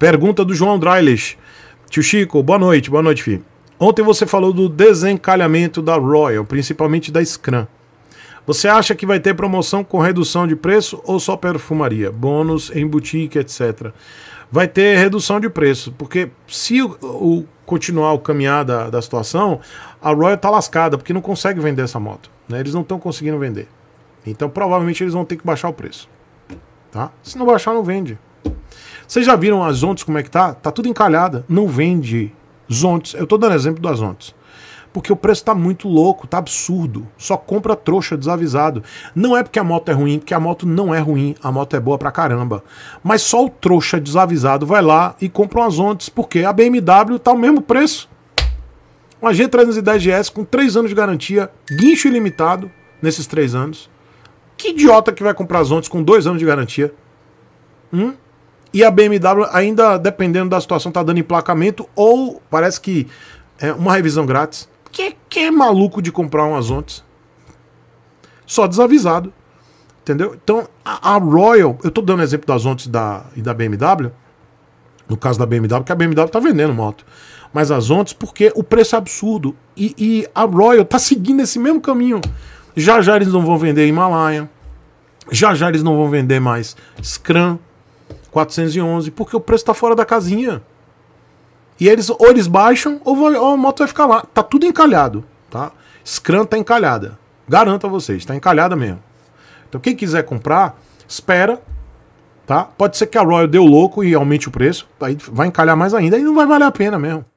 Pergunta do João Drailes. Tio Chico, boa noite, boa noite, filho. Ontem você falou do desencalhamento da Royal, principalmente da Scrum. Você acha que vai ter promoção com redução de preço ou só perfumaria? Bônus em boutique, etc. Vai ter redução de preço, porque se o, o continuar o caminhar da, da situação, a Royal tá lascada, porque não consegue vender essa moto. Né? Eles não estão conseguindo vender. Então provavelmente eles vão ter que baixar o preço. Tá? Se não baixar, não vende. Vocês já viram as Zontes como é que tá? Tá tudo encalhada. Não vende Zontes. Eu tô dando exemplo das Zontes. Porque o preço tá muito louco, tá absurdo. Só compra trouxa desavisado. Não é porque a moto é ruim, porque a moto não é ruim, a moto é boa pra caramba. Mas só o trouxa desavisado vai lá e compra umas Zontes, porque a BMW tá o mesmo preço. Uma G310GS com 3 anos de garantia, guincho ilimitado nesses 3 anos. Que idiota que vai comprar as Zontes com 2 anos de garantia? Hum? E a BMW ainda, dependendo da situação, tá dando emplacamento ou parece que é uma revisão grátis. Quem, quem é maluco de comprar um Azontes? Só desavisado. Entendeu? Então, a, a Royal, eu tô dando exemplo das Ontes da, e da BMW, no caso da BMW, que a BMW tá vendendo moto. Mas as Ontes, porque o preço é absurdo. E, e a Royal tá seguindo esse mesmo caminho. Já já eles não vão vender Himalaia. Já já eles não vão vender mais Scram. 411, porque o preço está fora da casinha. E eles ou eles baixam ou, ou a moto vai ficar lá. Tá tudo encalhado, tá? Scrum tá encalhada. Garanto a vocês, tá encalhada mesmo. Então quem quiser comprar, espera, tá? Pode ser que a Royal deu louco e aumente o preço, aí vai encalhar mais ainda, aí não vai valer a pena mesmo.